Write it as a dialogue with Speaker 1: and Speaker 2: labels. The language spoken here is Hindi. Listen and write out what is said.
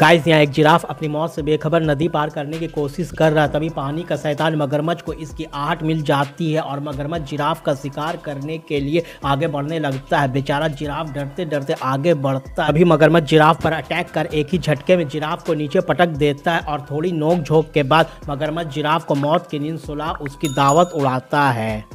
Speaker 1: गाइस यहाँ एक जिराफ अपनी मौत से बेखबर नदी पार करने की कोशिश कर रहा तभी पानी का शैतान मगरमच्छ को इसकी आहट मिल जाती है और मगरमच्छ जिराफ का शिकार करने के लिए आगे बढ़ने लगता है बेचारा जिराफ डरते डरते आगे बढ़ता अभी मगरमच्छ जिराफ पर अटैक कर एक ही झटके में जिराफ को नीचे पटक देता है और थोड़ी नोक झोंक के बाद मगरमच्छ जिराफ को मौत की नींद सुला उसकी दावत उड़ाता है